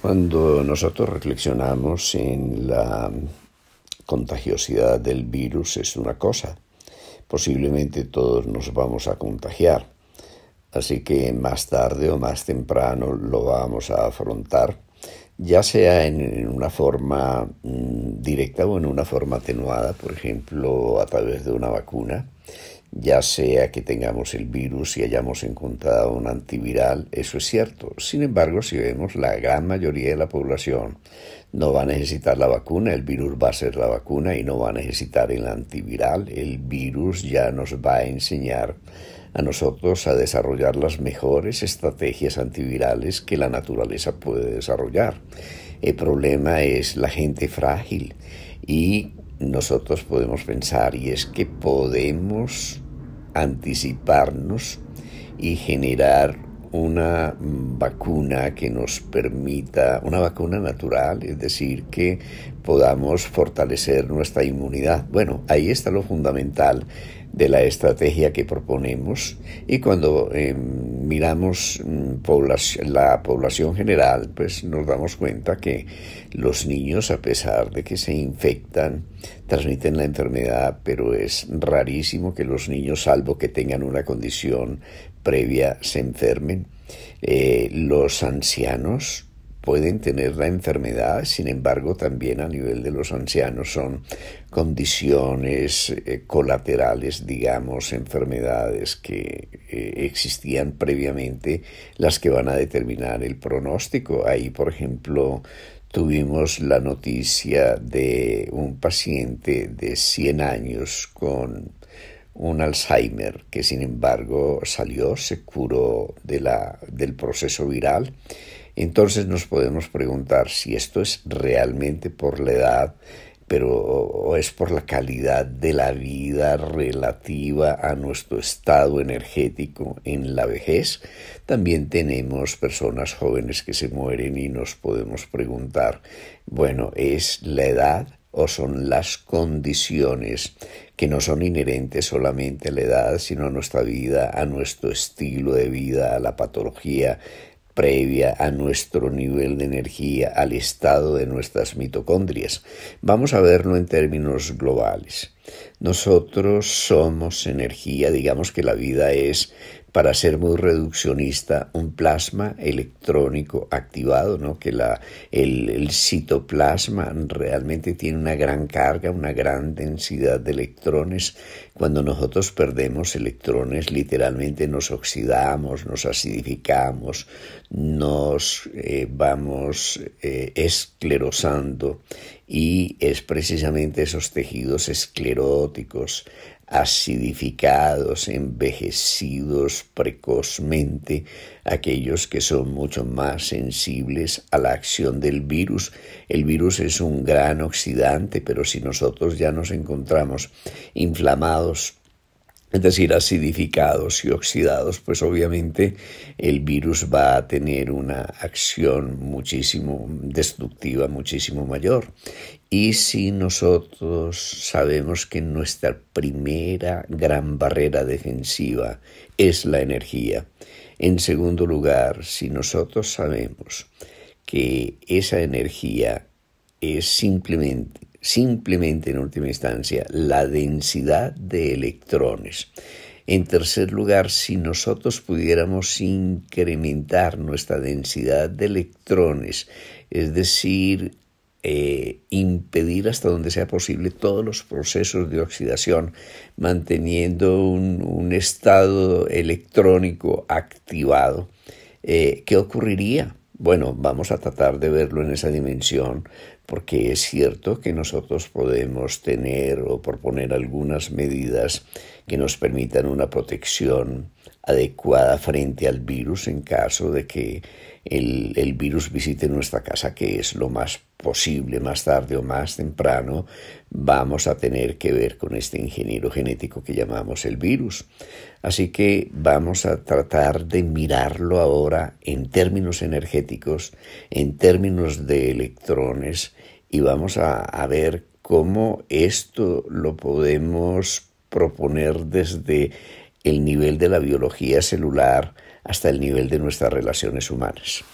Cuando nosotros reflexionamos en la contagiosidad del virus es una cosa. Posiblemente todos nos vamos a contagiar. Así que más tarde o más temprano lo vamos a afrontar, ya sea en una forma mm, directa o en una forma atenuada, por ejemplo, a través de una vacuna ya sea que tengamos el virus y hayamos encontrado un antiviral, eso es cierto. Sin embargo, si vemos la gran mayoría de la población no va a necesitar la vacuna, el virus va a ser la vacuna y no va a necesitar el antiviral, el virus ya nos va a enseñar a nosotros a desarrollar las mejores estrategias antivirales que la naturaleza puede desarrollar. El problema es la gente frágil y nosotros podemos pensar y es que podemos anticiparnos y generar una vacuna que nos permita, una vacuna natural, es decir, que podamos fortalecer nuestra inmunidad. Bueno, ahí está lo fundamental de la estrategia que proponemos y cuando em, miramos mm, la población general, pues nos damos cuenta que los niños, a pesar de que se infectan, transmiten la enfermedad, pero es rarísimo que los niños, salvo que tengan una condición previa, se enfermen. Eh, los ancianos, pueden tener la enfermedad, sin embargo también a nivel de los ancianos son condiciones eh, colaterales, digamos, enfermedades que eh, existían previamente, las que van a determinar el pronóstico. Ahí, por ejemplo, tuvimos la noticia de un paciente de 100 años con un Alzheimer que sin embargo salió, se curó de la, del proceso viral entonces nos podemos preguntar si esto es realmente por la edad, pero o es por la calidad de la vida relativa a nuestro estado energético en la vejez. También tenemos personas jóvenes que se mueren y nos podemos preguntar, bueno, ¿es la edad o son las condiciones que no son inherentes solamente a la edad, sino a nuestra vida, a nuestro estilo de vida, a la patología previa a nuestro nivel de energía, al estado de nuestras mitocondrias. Vamos a verlo en términos globales. Nosotros somos energía, digamos que la vida es para ser muy reduccionista, un plasma electrónico activado, ¿no? que el, citoplasma realmente tiene una gran carga, una gran densidad de electrones. Cuando nosotros perdemos electrones, literalmente nos oxidamos, nos acidificamos, nos eh, vamos eh, esclerosando y es precisamente esos tejidos escleróticos acidificados, envejecidos precozmente, aquellos que son mucho más sensibles a la acción del virus. El virus es un gran oxidante, pero si nosotros ya nos encontramos inflamados, es decir, acidificados y oxidados, pues obviamente el virus va a tener una acción muchísimo destructiva, muchísimo mayor. Y si nosotros sabemos que nuestra primera gran barrera defensiva es la energía, en segundo lugar, si nosotros sabemos que esa energía es simplemente simplemente en última instancia la densidad de electrones. En tercer lugar, si nosotros pudiéramos incrementar nuestra densidad de electrones, es decir, eh, impedir hasta donde sea posible todos los procesos de oxidación, manteniendo un, estado electrónico activado, eh, ¿qué ocurriría? Bueno, vamos a tratar de verlo en esa dimensión, porque es cierto que nosotros podemos tener o proponer algunas medidas que nos permitan una protección adecuada frente al virus en caso de que el, virus visite nuestra casa, que es lo más posible, más tarde o más temprano, vamos a tener que ver con este ingeniero genético que llamamos el virus. Así que vamos a tratar de mirarlo ahora en términos energéticos, en términos de electrones, y vamos a, a ver cómo esto lo podemos proponer desde el nivel de la biología celular hasta el nivel de nuestras relaciones humanas.